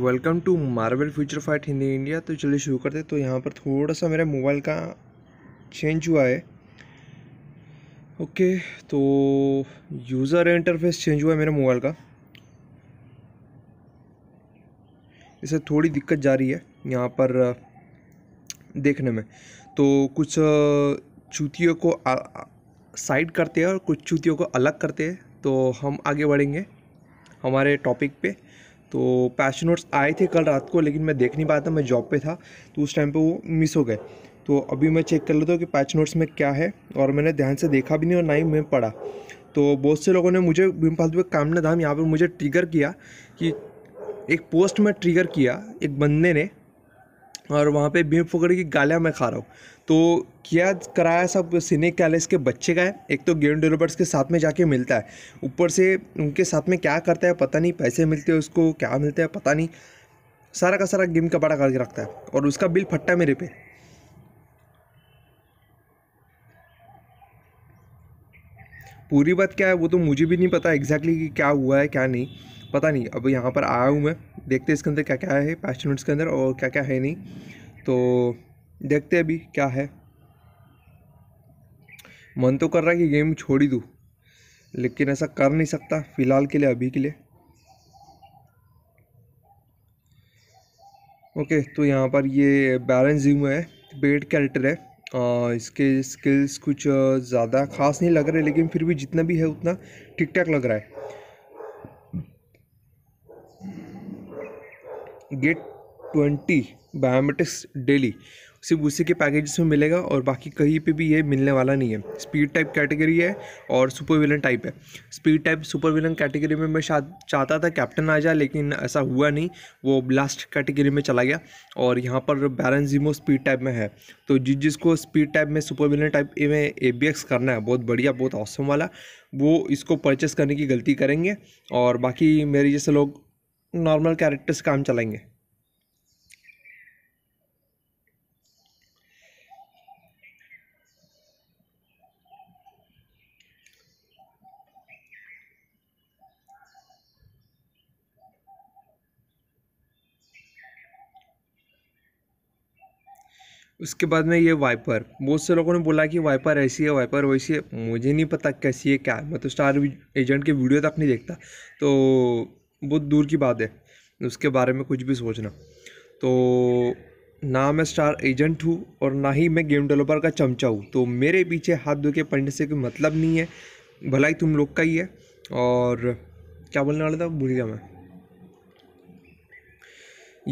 Welcome to Marvel Future Fight Hindi India तो चलिए शुरू करते तो यहाँ पर थोड़ा सा मेरा मोबाइल का चेंज हुआ है ओके तो यूज़र इंटरफेस चेंज हुआ है मेरे मोबाइल का इसे थोड़ी दिक्कत जा रही है यहाँ पर देखने में तो कुछ चूतियों को साइड करते हैं और कुछ चूतियों को अलग करते हैं तो हम आगे बढ़ेंगे हमारे टॉपिक पे तो पैशन नोट्स आए थे कल रात को लेकिन मैं देख नहीं पाया था मैं जॉब पे था तो उस टाइम पे वो मिस हो गए तो अभी मैं चेक कर लेता हूँ कि पैच नोट्स में क्या है और मैंने ध्यान से देखा भी नहीं और ना ही मैं पढ़ा तो बहुत से लोगों ने मुझे भीम फालतू कामना धाम यहाँ पर मुझे ट्रिगर किया कि एक पोस्ट में ट्रिगर किया एक बंदे ने और वहाँ पे भीड़ फुकड़ की गालियाँ मैं खा रहा हूँ तो क्या कराया सब सिने कैलेस के बच्चे का है एक तो गेम डेवलपर्स के साथ में जाके मिलता है ऊपर से उनके साथ में क्या करता है पता नहीं पैसे मिलते हैं उसको क्या मिलता है पता नहीं सारा का सारा गेम कपड़ा करके रखता है और उसका बिल फट्टा मेरे पे पूरी बात क्या है वो तो मुझे भी नहीं पता एग्जैक्टली कि क्या हुआ है क्या नहीं पता नहीं अब यहाँ पर आया हूँ मैं देखते इसके अंदर क्या क्या है पैस्ट मिनट्स के अंदर और क्या क्या है नहीं तो देखते अभी क्या है मन तो कर रहा है कि गेम छोड़ ही दूँ लेकिन ऐसा कर नहीं सकता फ़िलहाल के लिए अभी के लिए ओके तो यहाँ पर ये बैलेंस जिम है बेड कैरेक्टर है आ, इसके स्किल्स कुछ ज़्यादा खास नहीं लग रहे लेकिन फिर भी जितना भी है उतना ठीक ठाक लग रहा है गेट ट्वेंटी बायोमेट्रिक्स डेली सिर्फ उसी के पैकेजेस में मिलेगा और बाकी कहीं पे भी ये मिलने वाला नहीं है स्पीड टाइप कैटेगरी है और सुपर विलन टाइप है speed type super villain category में मैं शायद चाहता था कैप्टन आ जाए लेकिन ऐसा हुआ नहीं वो ब्लास्ट कैटेगरी में चला गया और यहाँ पर बैरन जीमो स्पीड टाइप में है तो जिस जिसको स्पीड टाइप में सुपर विलन टाइप में ए करना है बहुत बढ़िया बहुत औसम वाला वो इसको परचेस करने की गलती करेंगे और बाकी मेरे जैसे लोग नॉर्मल कैरेक्टर से काम चलाएंगे उसके बाद में ये वाइपर बहुत से लोगों ने बोला कि वाइपर ऐसी है वाइपर वैसी है मुझे नहीं पता कैसी है क्या मैं तो स्टार एजेंट के वीडियो तक नहीं देखता तो बहुत दूर की बात है उसके बारे में कुछ भी सोचना तो ना मैं स्टार एजेंट हूँ और ना ही मैं गेम डेवलपर का चमचा हूँ तो मेरे पीछे हाथ धो के पढ़ने से कोई मतलब नहीं है भलाई तुम लोग का ही है और क्या बोलने वाला था भूल गया मैं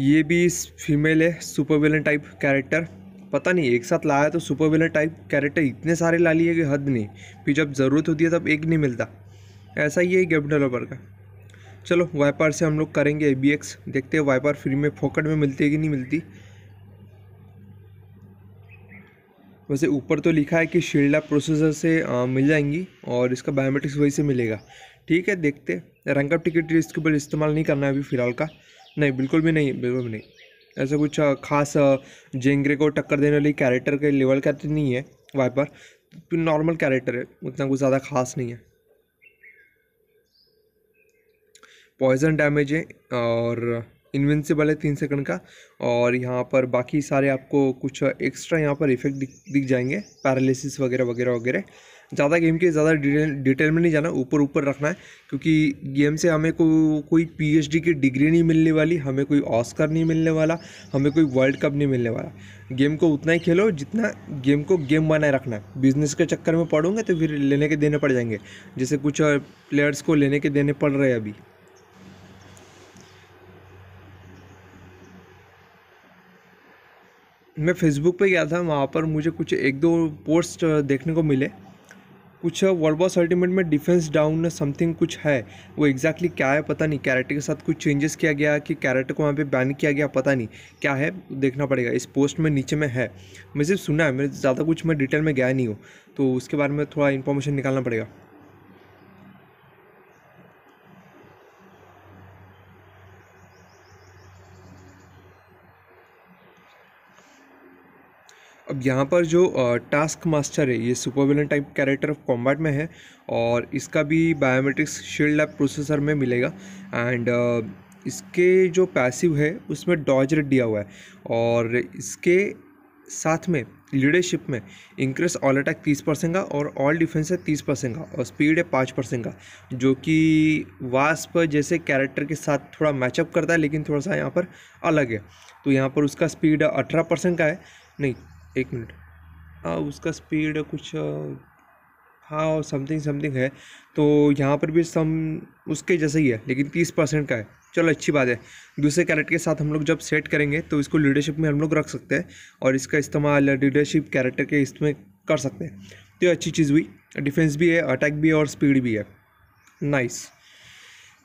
ये भी फीमेल है सुपर विलन टाइप कैरेक्टर पता नहीं एक साथ लाया तो सुपर विलन टाइप कैरेक्टर इतने सारे ला लिए कि हद नहीं फिर जब ज़रूरत होती है तब एक नहीं मिलता ऐसा ही है गेम डेवलपर का चलो वाइपर से हम लोग करेंगे ए बी एक्स देखते हैं वाइपर फ्री में फोकट में मिलती है कि नहीं मिलती वैसे ऊपर तो लिखा है कि शिल्डा प्रोसेसर से आ, मिल जाएंगी और इसका बायोमेट्रिक्स वही से मिलेगा ठीक है देखते रंग टिकट इसके ऊपर इस्तेमाल नहीं करना है अभी फ़िलहाल का नहीं बिल्कुल भी नहीं बिल्कुल भी नहीं ऐसा कुछ खास जेंगरे को टक्कर देने वाली कैरेक्टर के लेवल का तो नहीं है वाइपर नॉर्मल कैरेक्टर है उतना कुछ ज़्यादा खास नहीं है पॉइजन डैमेज है और इन्वेंसिबल है तीन सेकंड का और यहाँ पर बाकी सारे आपको कुछ एक्स्ट्रा यहाँ पर इफेक्ट दिख दिख जाएंगे पैरालिसिस वगैरह वगैरह वगैरह ज़्यादा गेम के ज़्यादा डिटेल डिटेल में नहीं जाना ऊपर ऊपर रखना है क्योंकि गेम से हमें को, कोई पीएचडी की डिग्री नहीं मिलने वाली हमें कोई ऑस्कर नहीं मिलने वाला हमें कोई वर्ल्ड कप नहीं मिलने वाला गेम को उतना ही खेलो जितना गेम को गेम बनाए रखना है बिजनेस के चक्कर में पढ़ोगे तो फिर लेने के देने पड़ जाएंगे जैसे कुछ प्लेयर्स को लेने के देने पड़ रहे हैं अभी मैं फेसबुक पे गया था वहाँ पर मुझे कुछ एक दो पोस्ट देखने को मिले कुछ वर्ल्ड बॉस अल्टीमेट में डिफेंस डाउन समथिंग कुछ है वो एग्जैक्टली exactly क्या है पता नहीं कैरेक्टर के साथ कुछ चेंजेस किया गया कि कैरेक्टर को वहाँ पे बैन किया गया पता नहीं क्या है देखना पड़ेगा इस पोस्ट में नीचे में है मैं सिर्फ सुना है मेरे ज़्यादा कुछ मैं डिटेल में गया नहीं हूँ तो उसके बारे में थोड़ा इन्फॉर्मेशन निकालना पड़ेगा अब यहाँ पर जो टास्क मास्टर है ये supervillain type character of combat में है और इसका भी बायोमेट्रिक्स शील्ड लैब प्रोसेसर में मिलेगा एंड इसके जो पैसिव है उसमें डॉज रेट दिया हुआ है और इसके साथ में लीडरशिप में इंक्रीस ऑल अटैक तीस परसेंट का और ऑल डिफेंस है तीस परसेंट का और स्पीड है पाँच परसेंट का जो कि वास्प जैसे कैरेक्टर के साथ थोड़ा मैचअप करता है लेकिन थोड़ा सा यहाँ पर अलग है तो यहाँ पर उसका स्पीड अठारह परसेंट का है नहीं एक मिनट हाँ उसका स्पीड कुछ हाँ समथिंग हाँ, समथिंग है तो यहाँ पर भी सम उसके जैसा ही है लेकिन तीस परसेंट का है चलो अच्छी बात है दूसरे कैरेट के साथ हम लोग जब सेट करेंगे तो इसको लीडरशिप में हम लोग रख सकते हैं और इसका इस्तेमाल लीडरशिप कैरेक्टर के इसमें कर सकते हैं तो ये अच्छी चीज़ हुई डिफेंस भी है अटैक भी है और स्पीड भी है नाइस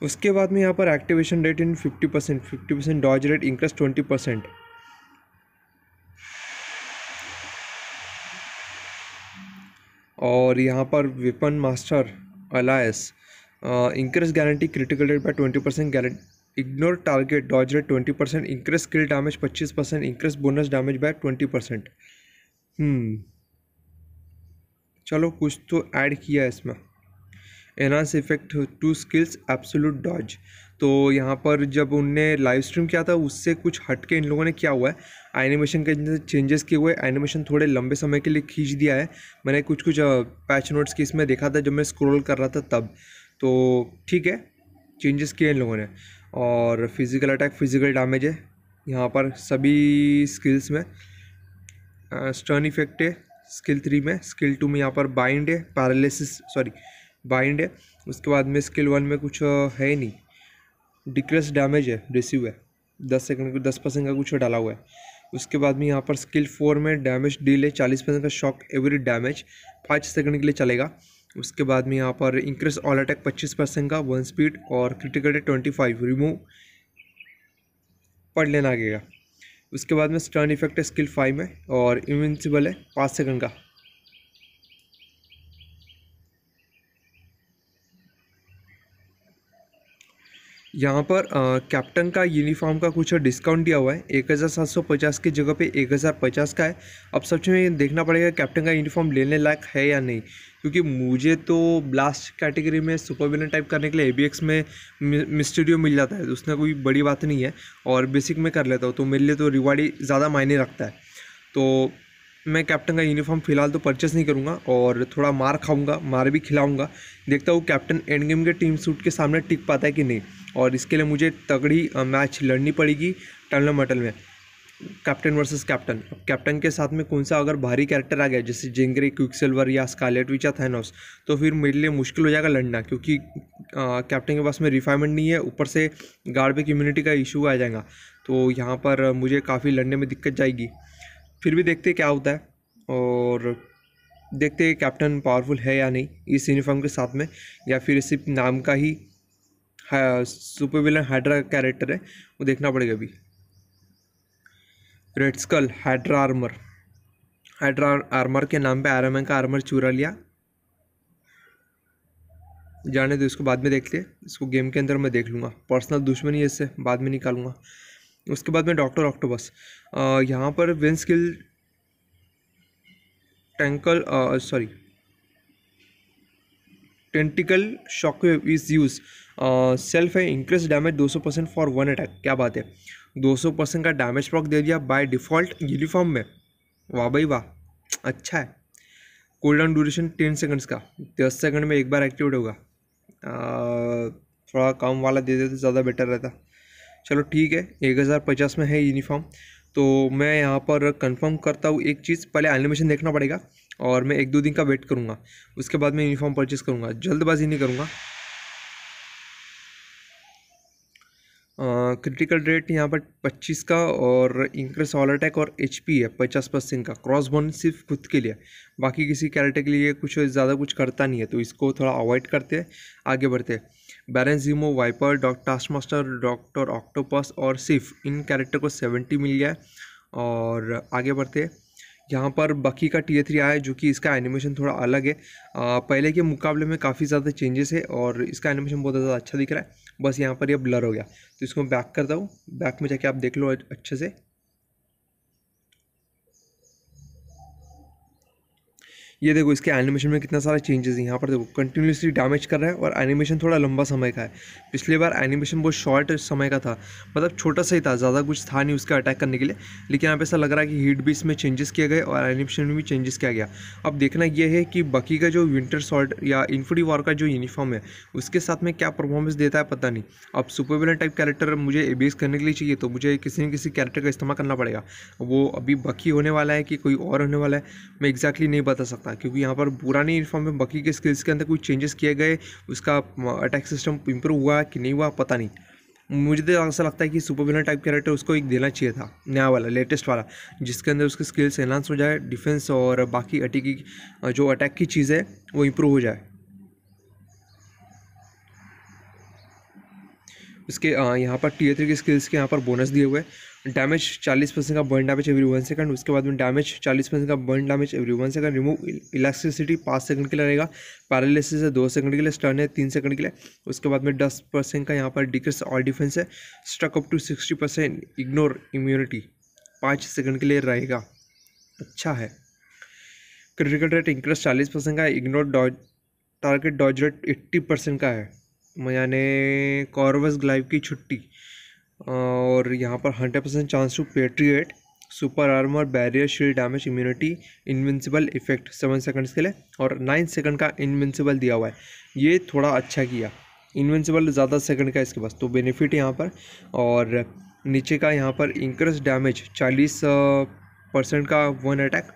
उसके बाद में यहाँ पर activation rate in fifty percent fifty percent dodge rate increase twenty percent और यहाँ पर weapon master allies increase guarantee critical rate by twenty percent ignore target dodge rate twenty percent increase skill damage पच्चीस percent increase bonus damage by twenty percent चलो कुछ तो add किया है इसमें enhance effect to skills absolute dodge तो यहाँ पर जब उनने लाइव स्ट्रीम किया था उससे कुछ हट के इन लोगों ने क्या हुआ है एनिमेशन के चेंजेस किए हुए एनिमेशन थोड़े लंबे समय के लिए खींच दिया है मैंने कुछ कुछ पैच नोट्स की इसमें देखा था जब मैं स्क्रॉल कर रहा था तब तो ठीक है चेंजेस किए इन लोगों ने और फिज़िकल अटैक फिज़िकल डैमेज है यहाँ पर सभी स्किल्स में स्टर्न इफेक्ट है स्किल थ्री में स्किल टू में यहाँ पर बाइंड है पैरालिसिस सॉरी बाइंड है उसके बाद में स्किल वन में कुछ है नहीं डिक्रेस डैमेज है रिसीव है दस सेकंड को दस परसेंट का कुछ डाला हुआ है उसके बाद में यहाँ पर स्किल फोर में डैमेज डील है चालीस परसेंट का शॉक एवरी डैमेज पाँच सेकंड के लिए चलेगा उसके बाद में यहाँ पर इंक्रीज ऑल अटैक पच्चीस परसेंट का वन स्पीड और क्रिटिकल डे ट्वेंटी फाइव रिमूव पढ़ लेना आगेगा उसके बाद में स्टर्न इफेक्ट है स्किल फाइव में और इन्विंसिबल है पाँच सेकंड का यहाँ पर कैप्टन का यूनिफॉर्म का कुछ डिस्काउंट दिया हुआ है एक हज़ार सात सौ पचास की जगह पे एक हज़ार पचास का है अब सबसे में देखना पड़ेगा कैप्टन का यूनिफॉर्म लेने लायक है या नहीं क्योंकि मुझे तो ब्लास्ट कैटेगरी में सुपर टाइप करने के लिए ए बी एक्स में मिस्टीरियो मिल जाता है उसमें कोई बड़ी बात नहीं है और बेसिक में कर लेता हूँ तो मेरे लिए तो रिवाड़ी ज़्यादा मायने रखता है तो मैं कैप्टन का यूनिफॉर्म फ़िलहाल तो परचेस नहीं करूँगा और थोड़ा मार खाऊँगा मार भी खिलाऊँगा देखता हूँ कैप्टन एंड गेम के टीम सूट के सामने टिक पाता है कि नहीं और इसके लिए मुझे तगड़ी मैच लड़नी पड़ेगी टनल मटल में कैप्टन वर्सेस कैप्टन कैप्टन के साथ में कौन सा अगर भारी कैरेक्टर आ गया जैसे जेंगरे क्विक सिल्वर या स्कालेट विच या थैनोस तो फिर मेरे लिए मुश्किल हो जाएगा लड़ना क्योंकि कैप्टन के पास में रिफाइनमेंट नहीं है ऊपर से गार्ड पे कम्युनिटी का इशू आ जाएगा तो यहाँ पर मुझे काफ़ी लड़ने में दिक्कत जाएगी फिर भी देखते क्या होता है और देखते हैं कैप्टन पावरफुल है या नहीं इस यूनिफॉर्म के साथ में या फिर सिर्फ नाम का ही सुपर विलन हाइड्रा कैरेक्टर है वो देखना पड़ेगा अभी Red Skull Hydra armour Hydra armour के नाम पे आयरन मैन का आर्मर चुरा लिया जाने दो इसको बाद में देखते इसको गेम के अंदर मैं देख लूँगा पर्सनल दुश्मनी इससे बाद में निकालूंगा उसके बाद में डॉक्टर ऑक्टोबस यहाँ पर विंस गिल tentacle sorry tentacle shock is use self है increase damage 200 percent for one attack क्या बात है 200 परसेंट का डैमेज प्रॉक दे दिया बाय डिफॉल्ट यूनिफॉर्म में वाह भाई वाह अच्छा है cold down duration ten seconds का दस सेकंड में एक बार एक्टिवेट होगा थोड़ा कम वाला दे देते तो ज़्यादा बेटर रहता चलो ठीक है एक हज़ार पचास में है यूनिफॉर्म तो मैं यहाँ पर कंफर्म करता हूँ एक चीज़ पहले एनिमेशन देखना पड़ेगा और मैं एक दो दिन का वेट करूँगा उसके बाद मैं यूनिफॉर्म परचेज़ करूँगा जल्दबाजी नहीं करूँगा क्रिटिकल रेट यहाँ पर 25 का और इंक्रेस ऑल अटैक और एच है 50 परसेंट का क्रॉस बोन सिर्फ खुद के लिए बाकी किसी कैरेक्टर के लिए कुछ ज़्यादा कुछ करता नहीं है तो इसको थोड़ा अवॉइड करते हैं आगे बढ़ते हैं Baron Zemo Viper Doc Taskmaster Doctor Octopus और सिफ इन कैरेक्टर को सेवेंटी मिल गया और आगे बढ़ते यहाँ पर बाकी का टीयर थ्री आया जो कि इसका एनिमेशन थोड़ा अलग है आ, पहले के मुकाबले में काफ़ी ज़्यादा चेंजेस है और इसका एनिमेशन बहुत ज़्यादा अच्छा दिख रहा है बस यहाँ पर यह ब्लर हो गया तो इसको बैक करता हूँ बैक में जाके आप देख लो अच्छे से ये देखो इसके एनिमेशन में कितना सारा चेंजेस है यहाँ पर देखो कंटिन्यूसली डैमेज कर रहा है और एनिमेशन थोड़ा लंबा समय का है पिछली बार एनिमेशन बहुत शॉर्ट समय का था मतलब छोटा सा ही था ज़्यादा कुछ था नहीं उसका अटैक करने के लिए लेकिन आप ऐसा लग रहा है कि हीट भी इसमें चेंजेस किया गए और एनिमेशन में भी चेंजेस किया गया अब देखना यह है कि बाकी का जो विंटर सॉल्ट या इन्फोडी वॉर का जो यूनिफॉर्म है उसके साथ में क्या परफॉर्मेंस देता है पता नहीं अब सुपरविलन टाइप कैरेक्टर मुझे एबेस करने के लिए चाहिए तो मुझे किसी न किसी कैरेक्टर का इस्तेमाल करना पड़ेगा वो अभी बाकी होने वाला है कि कोई और होने वाला है मैं एग्जैक्टली नहीं बता सकता था क्योंकि यहाँ पर पुराने यूनिफॉर्म में बकी के स्किल्स के अंदर कोई चेंजेस किए गए उसका अटैक सिस्टम इंप्रूव हुआ कि नहीं हुआ पता नहीं मुझे तो ऐसा लगता है कि सुपर विलन टाइप कैरेक्टर उसको एक देना चाहिए था नया वाला लेटेस्ट वाला जिसके अंदर उसके स्किल्स एनहांस हो जाए डिफेंस और बाकी अटी की जो अटैक की चीज़ है वो इम्प्रूव हो जाए उसके यहाँ पर टी थ्री के स्किल्स के यहाँ पर बोनस दिए हुए डैमेज 40 परसेंट का burn damage every one second उसके बाद में डैमेज 40 परसेंट का burn damage every one second remove electricity पाँच सेकंड के लिए रहेगा पैरालिसिस है दो सेकंड के लिए स्टर्न है तीन सेकंड के लिए उसके बाद में दस परसेंट का यहाँ पर डिक्रेस ऑल डिफेंस है स्ट्रक up to sixty percent ignore immunity पाँच सेकंड के लिए रहेगा अच्छा है क्रिटिकल रेट इंक्रीज चालीस परसेंट का ignore dodge target dodge rate eighty percent का है यानी कॉर्वस ग्लाइव की छुट्टी और यहाँ पर हंड्रेड परसेंट चांस टू पेट्रिएट super armour barrier shield damage immunity invincible effect seven seconds के लिए और नाइन सेकंड का इन्विंसिबल दिया हुआ है ये थोड़ा अच्छा किया इन्विंसिबल ज़्यादा सेकंड का इसके पास तो बेनिफिट यहाँ पर और नीचे का यहाँ पर इंक्रेस डैमेज चालीस परसेंट का वन अटैक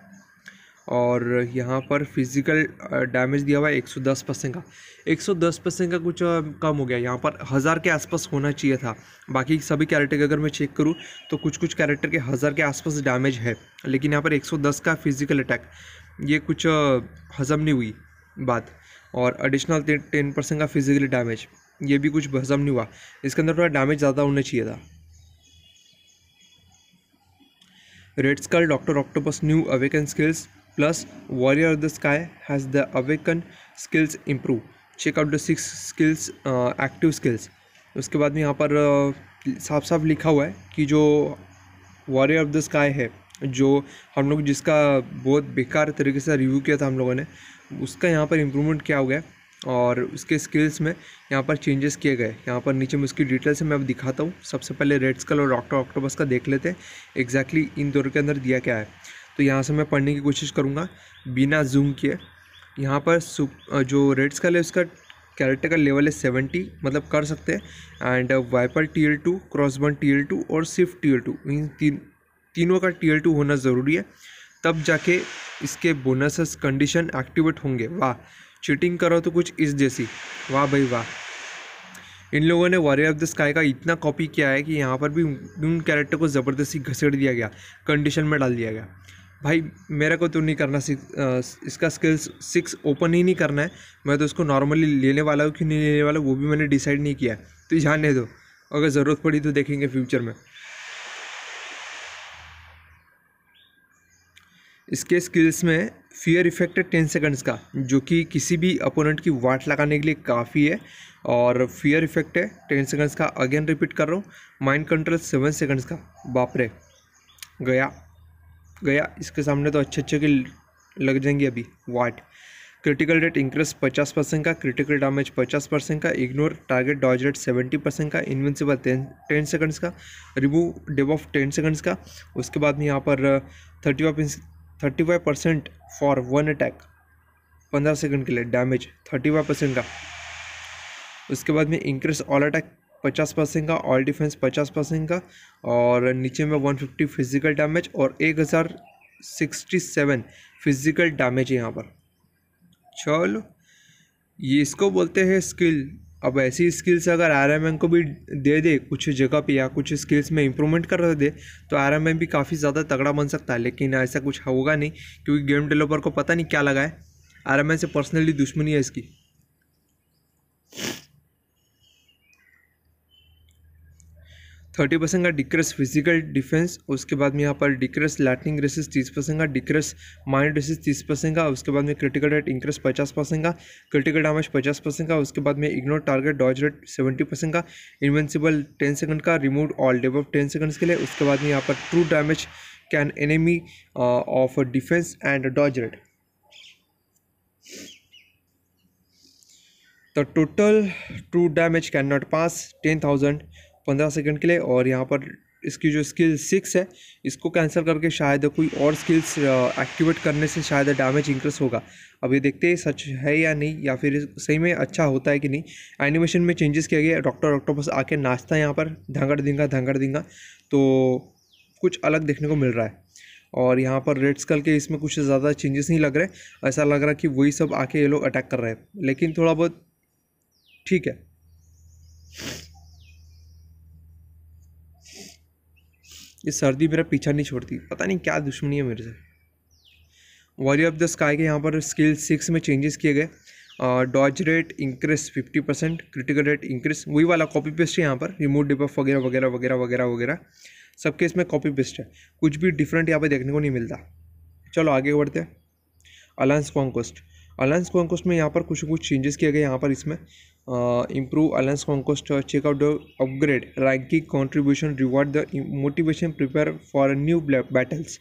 और यहाँ पर फिज़िकल डैमेज दिया हुआ है एक सौ दस परसेंट का एक सौ दस परसेंट का कुछ कम हो गया यहाँ पर हज़ार के आसपास होना चाहिए था बाकी सभी कैरेक्टर के अगर मैं चेक करूँ तो कुछ कुछ कैरेक्टर के हज़ार के आसपास डैमेज है लेकिन यहाँ पर एक सौ दस का फिज़िकल अटैक ये कुछ हज़म नहीं हुई बात और एडिशनल टेन परसेंट का फिज़िकल डैमेज ये भी कुछ हज़म नहीं हुआ इसके अंदर थोड़ा डैमेज ज़्यादा होना चाहिए था red skull doctor octopus new awaken skills Plus, Warrior of the Sky has the awaken skills improve. Check out the six skills uh, active skills. उसके बाद में यहाँ पर uh, साफ साफ लिखा हुआ है कि जो वॉरियर ऑफ द स्काई है जो हम लोग जिसका बहुत बेकार तरीके से रिव्यू किया था हम लोगों ने उसका यहाँ पर इम्प्रूवमेंट क्या हो गया और उसके स्किल्स में यहाँ पर चेंजेस किए गए यहाँ पर नीचे में उसकी डिटेल्स मैं अब दिखाता हूँ सबसे पहले रेड स्कल और डॉक्टर ऑक्टोबस का देख लेते हैं एग्जैक्टली इन दोनों के अंदर दिया क्या है तो यहाँ से मैं पढ़ने की कोशिश करूँगा बिना जूम किए यहाँ पर जो रेड स्कल है उसका कैरेक्टर का लेवल है सेवेंटी मतलब कर सकते हैं and viper T L two बन टी एल टू और स्विफ्ट टी एल टू इन तीन तीनों का टी एल टू होना ज़रूरी है तब जाके इसके बोनसेस कंडीशन एक्टिवेट होंगे वाह चीटिंग करो तो कुछ इस जैसी वाह भाई वाह इन लोगों ने वॉरियर ऑफ द स्काई का इतना कॉपी किया है कि यहाँ पर भी उन कैरेक्टर को ज़बरदस्ती घसेड़ दिया गया कंडीशन में डाल दिया गया भाई मेरे को तो नहीं करना सिक्स इसका स्किल्स सिक्स ओपन ही नहीं करना है मैं तो उसको नॉर्मली लेने वाला हूँ कि नहीं लेने वाला वो भी मैंने डिसाइड नहीं किया तो यहाँ दे दो अगर ज़रूरत पड़ी तो देखेंगे फ्यूचर में इसके स्किल्स में फियर इफेक्ट है टेन सेकंड्स का जो कि किसी भी अपोनेंट की वाट लगाने के लिए काफ़ी है और फियर इफेक्ट है टेन सेकंड्स का अगेन रिपीट कर रहा हूँ माइंड कंट्रोल सेवन सेकंड्स का बापरे गया गया इसके सामने तो अच्छे अच्छे के लग जाएंगे अभी वाट क्रिटिकल रेट इंक्रीज पचास परसेंट का क्रिटिकल डैमेज पचास परसेंट का ignore target dodge rate seventy percent का इन्वेंसिबल टेन सेकंड्स का remove debuff ten seconds का उसके बाद में यहाँ पर thirty five thirty five percent for one attack पंद्रह सेकंड के लिए डैमेज थर्टी फाइव परसेंट का उसके बाद में इंक्रीज ऑल अटैक पचास परसेंट का ऑल डिफेंस पचास परसेंट का और नीचे में वन फिफ्टी फिजिकल डैमेज और एक हज़ार सिक्सटी सेवन फिजिकल डैमेज है यहाँ पर चलो ये इसको बोलते हैं स्किल अब ऐसी स्किल्स अगर आर एम एम को भी दे दे कुछ जगह पे या कुछ स्किल्स में इम्प्रूवमेंट कर दे तो आर एम एम भी काफ़ी ज़्यादा तगड़ा बन सकता है लेकिन ऐसा कुछ होगा नहीं क्योंकि गेम डेवलपर को पता नहीं क्या लगा है आर एम एम से पर्सनली दुश्मनी है इसकी थर्टी परसेंट का डिक्रेस फिजिकल डिफेंस उसके बाद में यहाँ पर डिक्रेस लैटनिंग रेसिस तीस परसेंट का डिक्रेस माइंड रेसिस तीस परसेंट का उसके बाद में क्रिटिकल रेट इंक्रेस पचास परसेंट का क्रिटिकल डैमेज पचास परसेंट का उसके बाद में ignore target dodge rate seventy percent का इन्वेंसिबल टेन सेकंड का remove all debuff ten seconds के लिए उसके बाद में यहाँ पर true damage can enemy of defense and dodge rate true damage can not pass ten thousand पंद्रह सेकेंड के लिए और यहाँ पर इसकी जो स्किल सिक्स है इसको कैंसिल करके शायद कोई और स्किल्स एक्टिवेट करने से शायद डैमेज इंक्रीज होगा अब ये देखते हैं सच है या नहीं या फिर सही में अच्छा होता है कि नहीं एनिमेशन में चेंजेस किया गया डॉक्टर ऑक्टोपस आके नाचता है यहाँ पर धंगड़ दिंगा धंगड़ दिंगा तो कुछ अलग देखने को मिल रहा है और यहाँ पर रेड स्कल के इसमें कुछ ज़्यादा चेंजेस नहीं लग रहे ऐसा लग रहा कि वही सब आके ये लोग अटैक कर रहे हैं लेकिन थोड़ा बहुत ठीक है ये सर्दी मेरा पीछा नहीं छोड़ती पता नहीं क्या दुश्मनी है मेरे से वॉरियर ऑफ द स्काई के यहाँ पर स्किल सिक्स में चेंजेस किए गए dodge rate increase fifty percent critical rate increase वही वाला कॉपी पेस्ट है यहाँ पर रिमोट डिपअप वगैरह वगैरह वगैरह वगैरह वगैरह सबके इसमें कॉपी पेस्ट है कुछ भी डिफरेंट यहाँ पर देखने को नहीं मिलता चलो आगे बढ़ते हैं अलायंस कॉन्कोस्ट अलायंस कॉन्कोस्ट में यहाँ पर कुछ कुछ चेंजेस किए गए यहाँ पर इसमें improve alliance conquest checkout upgrade ranking contribution reward the motivation prepare for new battles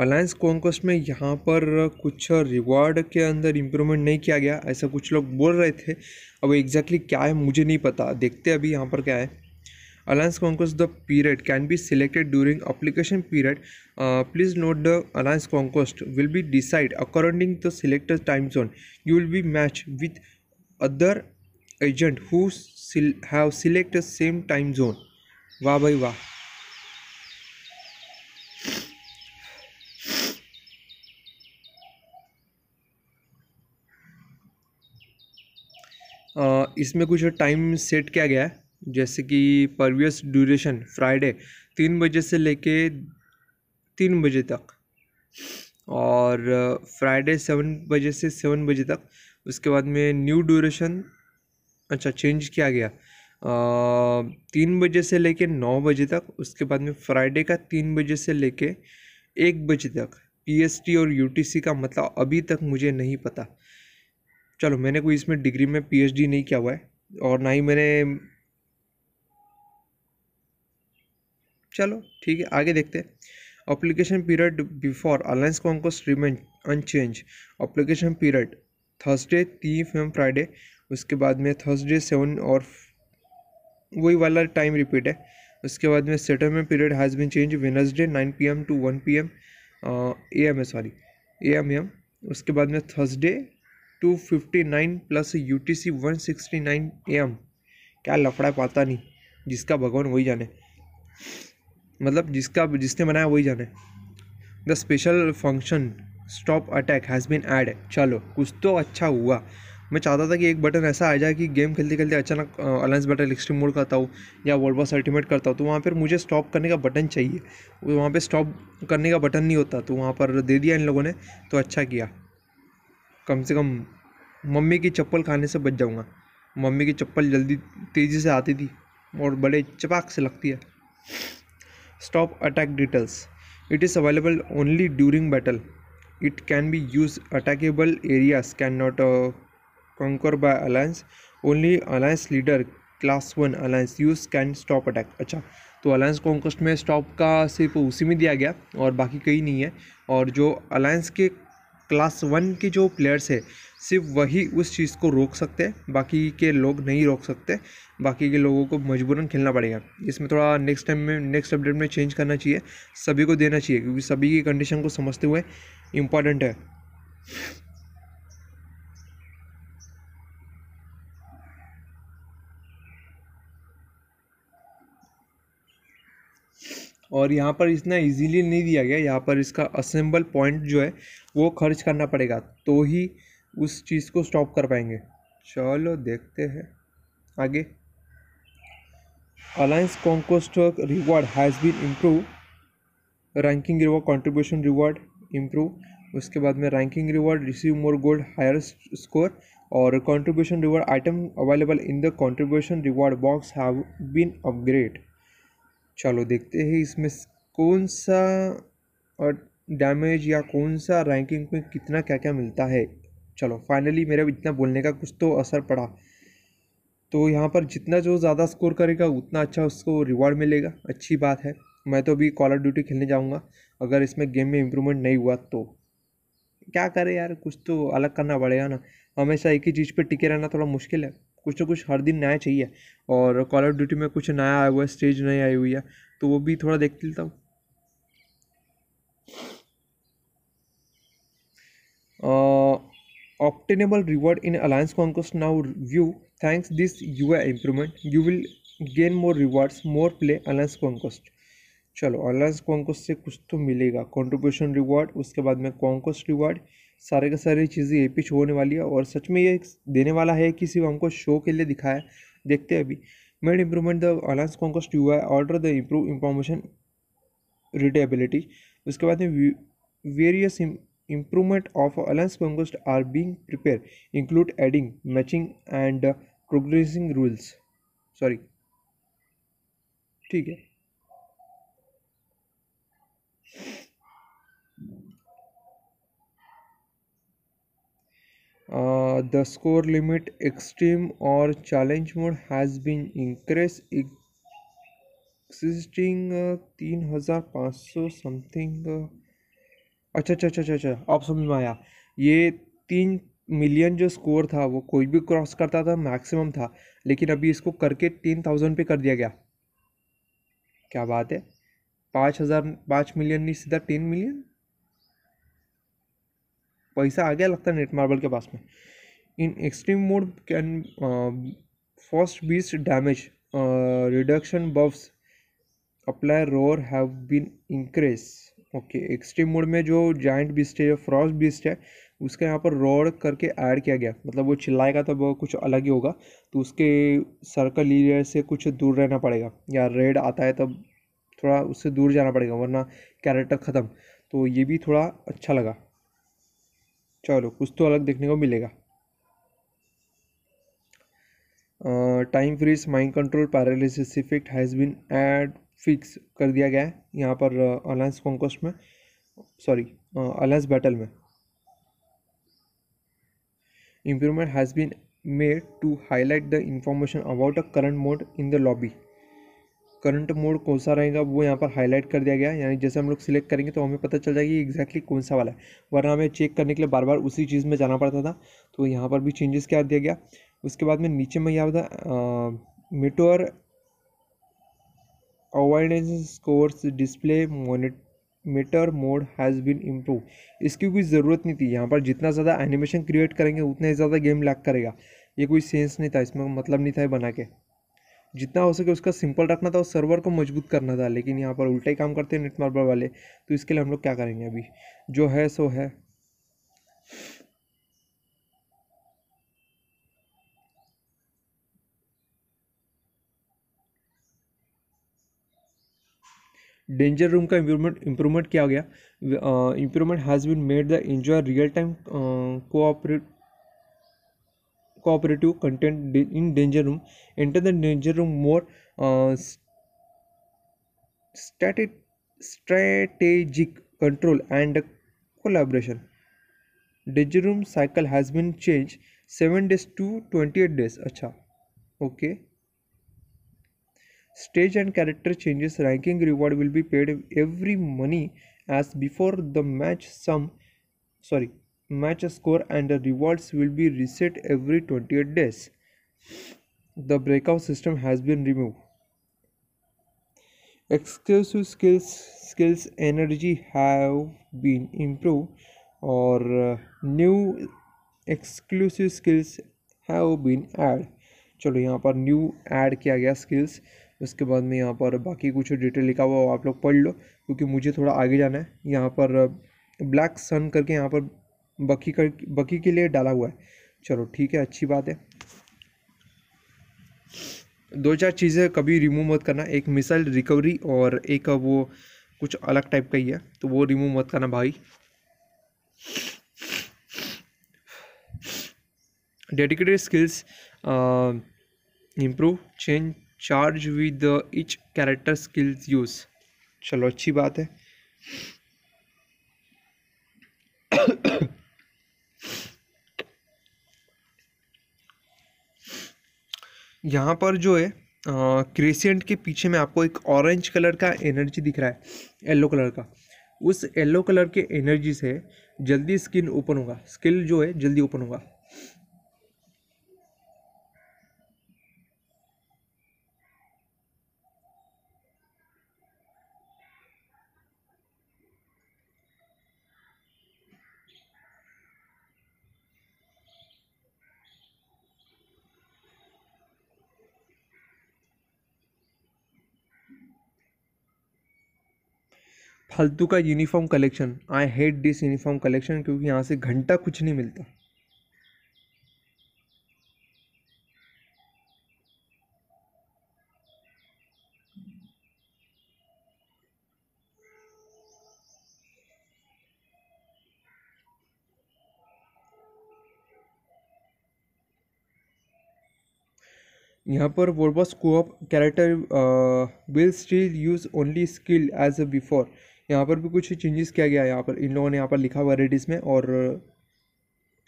alliance conquest में यहाँ पर कुछ रिवार्ड के अंदर इम्प्रूवमेंट नहीं किया गया ऐसा कुछ लोग बोल रहे थे अब एग्जैक्टली exactly क्या है मुझे नहीं पता देखते अभी यहाँ पर क्या है Alliance conquers the period can be selected during application period. Uh, please note the Alliance conquest will be decided according to selected time zone. You will be matched with other agent who sil have selected same time zone. Wow by wow. इसमें कुछ time set किया गया है जैसे कि pervious duration Friday तीन बजे से लेके तीन बजे तक और फ्राइडे सेवन बजे से सेवन बजे तक उसके बाद में न्यू ड्यूरेशन अच्छा चेंज किया गया आ, तीन बजे से लेके नौ बजे तक उसके बाद में फ्राइडे का तीन बजे से लेके एक बजे तक पीएसटी और यूटीसी का मतलब अभी तक मुझे नहीं पता चलो मैंने कोई इसमें डिग्री में पीएचडी नहीं किया हुआ है और ना ही मैंने चलो ठीक है आगे देखते हैं application period before alliance conquest remain unchanged application period Thursday तीन फेम फ्राइडे उसके बाद में थर्सडे सेवन और वही वाला टाइम रिपीट है उसके बाद में settlement period has been change Wednesday nine P M to one P M A M है सॉरी ए एम एम उसके बाद में Thursday two fifty nine plus U T C one sixty nine A M क्या लफड़ा पाता नहीं जिसका भगवान वही जाने मतलब जिसका जिसने बनाया वही जाने the special function stop attack has been add चलो कुछ तो अच्छा हुआ मैं चाहता था कि एक बटन ऐसा आ जाए कि गेम खेलते खेलते अचानक अलायंस बैटल एक्सट्रीम मोड करता हूँ या वर्ल्ड बॉस अल्टीमेट करता हूँ तो वहाँ पर मुझे स्टॉप करने का बटन चाहिए वहाँ पर स्टॉप करने का बटन नहीं होता तो वहाँ पर दे दिया इन लोगों ने तो अच्छा किया कम से कम मम्मी की चप्पल खाने से बच जाऊँगा मम्मी की चप्पल जल्दी तेज़ी से आती थी और बड़े चपाक से लगती है stop attack details it is available only during battle it can be used attackable areas cannot uh, conquer by alliance only alliance leader class one alliance use can stop attack अच्छा तो अलायंस कॉन्क्वेस्ट में stop का सिर्फ उसी में दिया गया और बाकी कहीं नहीं है और जो अलायंस के क्लास वन के जो प्लेयर्स है सिर्फ वही उस चीज़ को रोक सकते हैं बाकी के लोग नहीं रोक सकते बाकी के लोगों को मजबूरन खेलना पड़ेगा इसमें थोड़ा नेक्स्ट टाइम में नेक्स्ट अपडेट में चेंज करना चाहिए सभी को देना चाहिए क्योंकि सभी की कंडीशन को समझते हुए इम्पॉर्टेंट है और यहाँ पर इतना इजीली नहीं दिया गया यहाँ पर इसका असेंबल पॉइंट जो है वो खर्च करना पड़ेगा तो ही उस चीज़ को स्टॉप कर पाएंगे चलो देखते हैं आगे alliance conquest reward has been improve ranking reward contribution reward improve उसके बाद में ranking reward receive more gold higher score और contribution reward item available in the contribution reward box have been upgrade चलो देखते हैं इसमें कौन सा और डैमेज या कौन सा रैंकिंग में कितना क्या क्या मिलता है चलो फाइनली मेरे इतना बोलने का कुछ तो असर पड़ा तो यहाँ पर जितना जो ज़्यादा स्कोर करेगा उतना अच्छा उसको रिवॉर्ड मिलेगा अच्छी बात है मैं तो अभी कॉलर ड्यूटी खेलने जाऊँगा अगर इसमें गेम में इम्प्रूवमेंट नहीं हुआ तो क्या करें यार कुछ तो अलग करना पड़ेगा ना हमेशा एक ही चीज़ पर टिके रहना थोड़ा मुश्किल है कुछ ना कुछ हर दिन नया चाहिए और कॉल ऑफ ड्यूटी में कुछ नया आया हुआ है स्टेज नई आई हुई है तो वो भी थोड़ा देख लेता हूँ obtainable reward in alliance conquest now view thanks this you are improvement you will gain more rewards more play alliance conquest चलो अलायंस कॉन्कोस्ट से कुछ तो मिलेगा कॉन्ट्रीब्यूशन रिवॉर्ड उसके बाद में कॉन्कोस्ट रिवॉर्ड सारे का सारी चीज़ें ये पी शो होने वाली है और सच में ये देने वाला है कि सिर्फ हमको शो के लिए दिखाया देखते हैं अभी made improvement the alliance conquest U I order the improve information readability उसके बाद में various improvement of alliance conquest are being prepare include adding matching and progressing rules sorry ठीक है Uh, the score limit extreme or challenge mode has been increased existing तीन हज़ार पाँच सौ something अच्छा अच्छा अच्छा अच्छा आप समझ में आया ये तीन मिलियन जो स्कोर था वो कोई भी क्रॉस करता था मैक्सिमम था लेकिन अभी इसको करके तीन थाउजेंड पे कर दिया गया क्या बात है पाँच हज़ार पाँच मिलियन नहीं सीधा टेन मिलियन पैसा आ गया लगता है नेट मार्बल के पास में in extreme mode can first बीस डैमेज रिडक्शन बफ्स अप्लाई रोर have been increase okay extreme mode में जो जॉइंट बीस्ट है जो फ्रॉस्ट बीस्ट है उसका यहाँ पर रोड करके ऐड किया गया मतलब वो चिल्लाएगा तब वो कुछ अलग ही होगा तो उसके सर्कल एरिया से कुछ दूर रहना पड़ेगा या रेड आता है तब थोड़ा उससे दूर जाना पड़ेगा वरना कैरेक्टर ख़त्म तो ये भी थोड़ा अच्छा लगा चलो कुछ तो अलग देखने को मिलेगा time freeze mind control paralysis effect has been add fix कर दिया गया है यहाँ पर अलायंस कॉन्कोस्ट में सॉरी अलायंस बैटल में improvement has been made to highlight the information about a current mode in the lobby current mode कौन सा रहेगा वो यहाँ पर हाईलाइट कर दिया गया यानी जैसे हम लोग सिलेक्ट करेंगे तो हमें पता चल जाएगी एग्जैक्टली कौन सा वाला है वरना हमें चेक करने के लिए बार बार उसी चीज़ में जाना पड़ता था तो यहाँ पर भी चेंजेस क्या दिया गया उसके बाद में नीचे में यह होता मिटोर अवॉइडेंस स्कोर्स डिस्प्ले मोनिट meter mode has been improve इसकी कोई ज़रूरत नहीं थी यहाँ पर जितना ज़्यादा एनिमेशन क्रिएट करेंगे उतना ही ज़्यादा गेम लैक करेगा ये कोई सेंस नहीं था इसमें मतलब नहीं था बना के जितना हो सके उसका सिंपल रखना था और सर्वर को मजबूत करना था लेकिन यहाँ पर उल्टा ही काम करते हैं नेट मार्बल वाले तो इसके लिए हम लोग क्या करेंगे अभी जो है सो है डेंजर रूम का इम्प्रूवमेंट इम्प्रूवमेंट किया गया improvement has been made the enjoy real time cooperate cooperative content in danger room enter the danger room more uh, strategic control and collaboration danger room cycle has been changed 7 days to 28 days acha okay stage and character changes ranking reward will be paid every money as before the match sum sorry match score and the rewards will be reset every 28 days. The breakout system has been removed. Exclusive skills, skills energy have been improved or uh, new exclusive skills have been added. चलो यहाँ पर new add किया गया skills उसके बाद में यहाँ पर बाकी कुछ डिटेल लिखा हुआ आप लोग पढ़ लो क्योंकि मुझे थोड़ा आगे जाना है यहाँ पर ब्लैक सन करके यहाँ पर बकी कर बकी के लिए डाला हुआ है चलो ठीक है अच्छी बात है दो चार चीज़ें कभी रिमूव मत करना एक मिसाइल रिकवरी और एक वो कुछ अलग टाइप का ही है तो वो रिमूव मत करना भाई dedicated skills improve change charge with each character skills use चलो अच्छी बात है यहाँ पर जो है क्रेसेंट के पीछे में आपको एक ऑरेंज कलर का एनर्जी दिख रहा है येलो कलर का उस येलो कलर के एनर्जी से जल्दी स्किन ओपन होगा स्किल जो है जल्दी ओपन होगा फालतू का uniform collection I hate this uniform collection क्योंकि यहाँ से घंटा कुछ नहीं मिलता यहाँ पर what boss character will still use only skill as a before यहाँ पर भी कुछ चेंजेस किया गया है यहाँ पर इन लोगों ने यहाँ पर लिखा हुआ है रेड और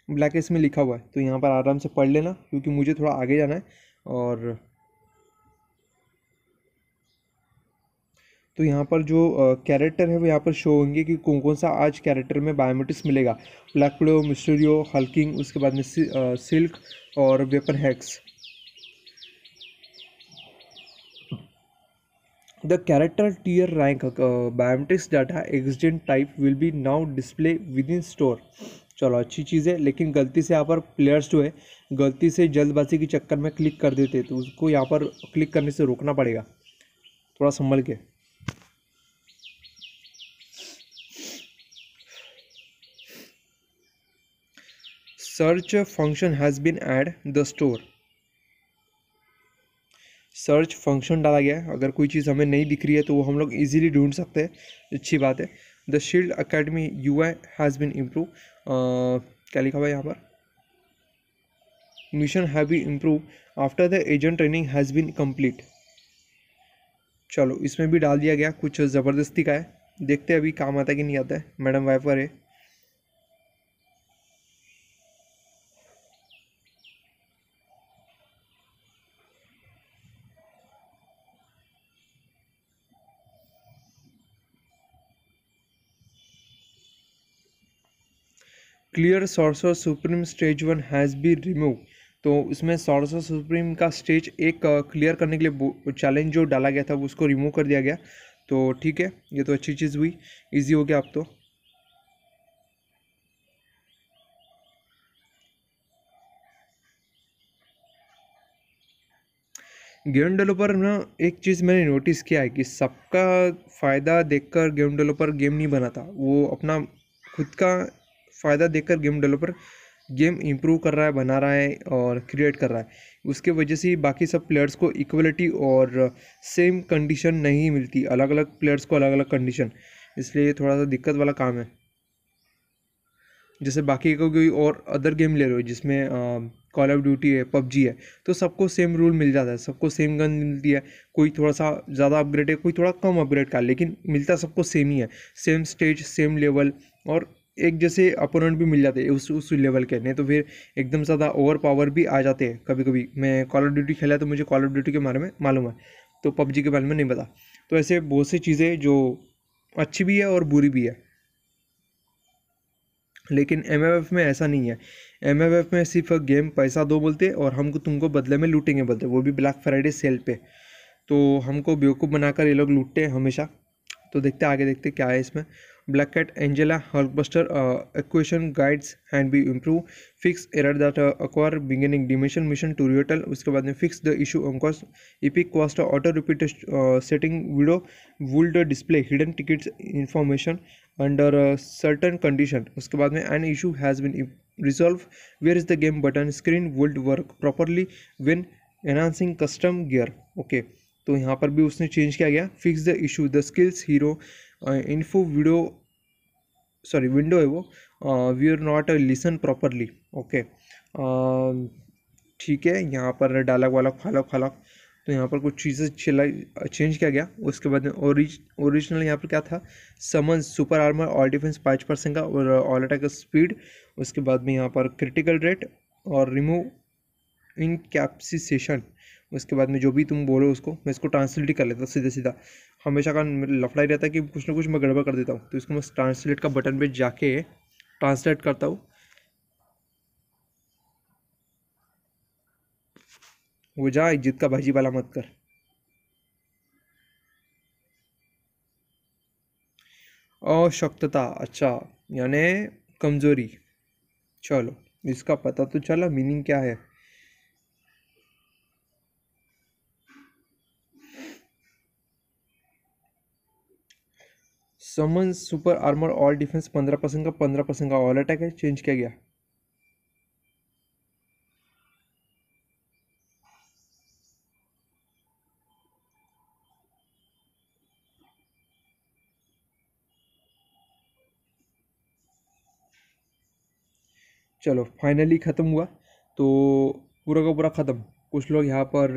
ब्लैक इसमें लिखा हुआ है तो यहाँ पर आराम से पढ़ लेना क्योंकि मुझे थोड़ा आगे जाना है और तो यहाँ पर जो कैरेक्टर है वो यहाँ पर शो होंगे कि कौन कौन सा आज कैरेक्टर में बायोमेट्रिक्स मिलेगा ब्लैक प्लो मिस्टोरियो हल्किंग उसके बाद में सिल्क और weapon hacks The character tier rank uh, biometrics data type will be now display with in store चलो अच्छी चीज़ है लेकिन गलती से यहाँ पर प्लेयर्स जो है गलती से जल्दबाजी के चक्कर में क्लिक कर देते तो उसको यहाँ पर क्लिक करने से रोकना पड़ेगा थोड़ा संभल के search function has been add the store search function डाला गया है अगर कोई चीज़ हमें नहीं दिख रही है तो वो हम लोग इजीली ढूंढ सकते हैं अच्छी बात है the shield academy U I has been improve क्या लिखा हुआ है यहाँ पर mission have be improve after the agent training has been complete चलो इसमें भी डाल दिया गया कुछ ज़बरदस्ती का है देखते हैं अभी काम आता है कि नहीं आता है मैडम वाइफर है clear sorcerer supreme stage one has be remove तो उसमें सोर्सो सुप्रीम का स्टेज एक क्लियर uh, करने के लिए चैलेंज जो डाला गया था उसको रिमूव कर दिया गया तो ठीक है ये तो अच्छी चीज़ हुई ईजी हो गया आप तो गेम डेवलपर ना एक चीज़ मैंने नोटिस किया है कि सबका फ़ायदा देखकर गेम डेवलपर गेम नहीं बनाता वो अपना खुद का फ़ायदा देखकर गेम डेवलपर गेम इम्प्रूव कर रहा है बना रहा है और क्रिएट कर रहा है उसके वजह से बाकी सब प्लेयर्स को इक्वलिटी और सेम कंडीशन नहीं मिलती अलग अलग प्लेयर्स को अलग अलग कंडीशन इसलिए थोड़ा सा दिक्कत वाला काम है जैसे बाकी का कोई और अदर गेम ले रहे हो जिसमें कॉल ऑफ ड्यूटी है पबजी है तो सबको सेम रूल मिल जाता है सबको सेम गन मिलती है कोई थोड़ा सा ज़्यादा अपग्रेड है कोई थोड़ा कम अपग्रेड का लेकिन मिलता सबको सेम ही है सेम स्टेज सेम लेवल और एक जैसे अपोनेंट भी मिल जाते हैं उस उस लेवल के नहीं तो फिर एकदम ज़्यादा ओवर पावर भी आ जाते हैं कभी कभी मैं कॉल ऑफ ड्यूटी खेला तो मुझे कॉल ऑफ ड्यूटी के बारे में मालूम है तो पबजी के बारे में नहीं पता तो ऐसे बहुत सी चीज़ें जो अच्छी भी है और बुरी भी है लेकिन एम में ऐसा नहीं है एम में सिर्फ गेम पैसा दो बोलते और हमको तुमको बदले में लूटेंगे बोलते वो भी ब्लैक फ्राइडे सेल पे तो हमको बेवकूफ़ बनाकर ये लोग लूटते हैं हमेशा तो देखते आगे देखते क्या है इसमें Black Cat Angela Hulkbuster uh, equation guides and be improve fix error that uh, acquire beginning dimension mission to real उसके बाद में fix the issue on cost epic cost auto repeat uh, setting video would display hidden tickets information under uh, certain condition उसके बाद में an issue has been resolved where is the game button screen would work properly when enhancing custom gear okay तो यहाँ पर भी उसने change किया गया fix the issue the skills hero info video sorry window है वो we are not listen properly okay ठीक है यहाँ पर डायलॉग वालक फालक फालक तो यहाँ पर कुछ चीज़ें चेंज किया गया उसके बाद में ओरिजिनल यहाँ पर क्या था summon super armor all defense पाँच परसेंट का और ऑल अटैक स्पीड उसके बाद में यहाँ पर क्रिटिकल रेट और रिमूव इनकैप्सीसेशन उसके बाद में जो भी तुम बोलो उसको मैं इसको ट्रांसलेट ही कर लेता सीधा सीधा हमेशा का लफड़ा ही रहता है कि कुछ ना कुछ मैं गड़बड़ कर देता हूँ तो इसको मैं ट्रांसलेट का बटन पर जाके ट्रांसलेट करता हूँ वो जा इज्जत का भाजी वाला मत कर अशक्तता अच्छा यानी कमज़ोरी चलो इसका पता तो चला मीनिंग क्या है summon super armor all defense पंद्रह परसेंट का पंद्रह परसेंट का ऑल अटैक है चेंज किया गया चलो फाइनली ख़त्म हुआ तो पूरा का पूरा ख़त्म कुछ लोग यहाँ पर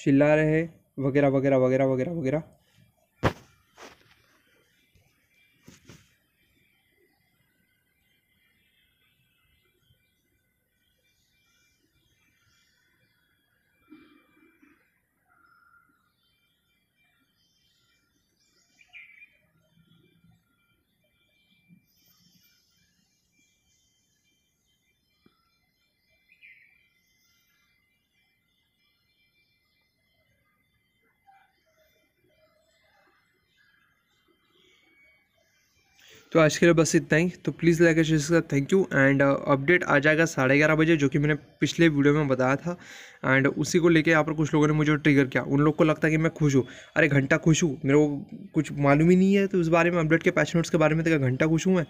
चिल्ला रहे हैं वगैरह वगैरह वगैरह वगैरह वगैरह तो आज के लिए बस इतना ही तो please like and share thank you and update आ जाएगा साढ़े ग्यारह बजे जो कि मैंने पिछले वीडियो में बताया था एंड उसी को लेके यहाँ पर कुछ लोगों ने मुझे ट्रिगर किया उन लोग को लगता है कि मैं खुश हूँ अरे घंटा खुश हूँ मेरे को कुछ मालूम ही नहीं है तो उस बारे में अपडेट के पैच नोट्स के बारे में तो घंटा खुश हूँ मैं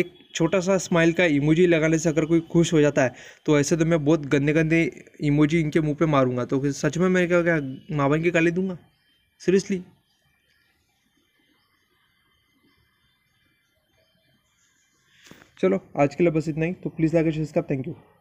एक छोटा सा स्माइल का इमोजी लगाने से अगर कोई खुश हो जाता है तो ऐसे तो मैं बहुत गंदे गंदे इमोजी इनके मुँह पर मारूंगा तो सच में मैं क्या क्या माँ बहन के गाली दूंगा सीरियसली चलो आज के लिए बस इतना ही तो please like share thank you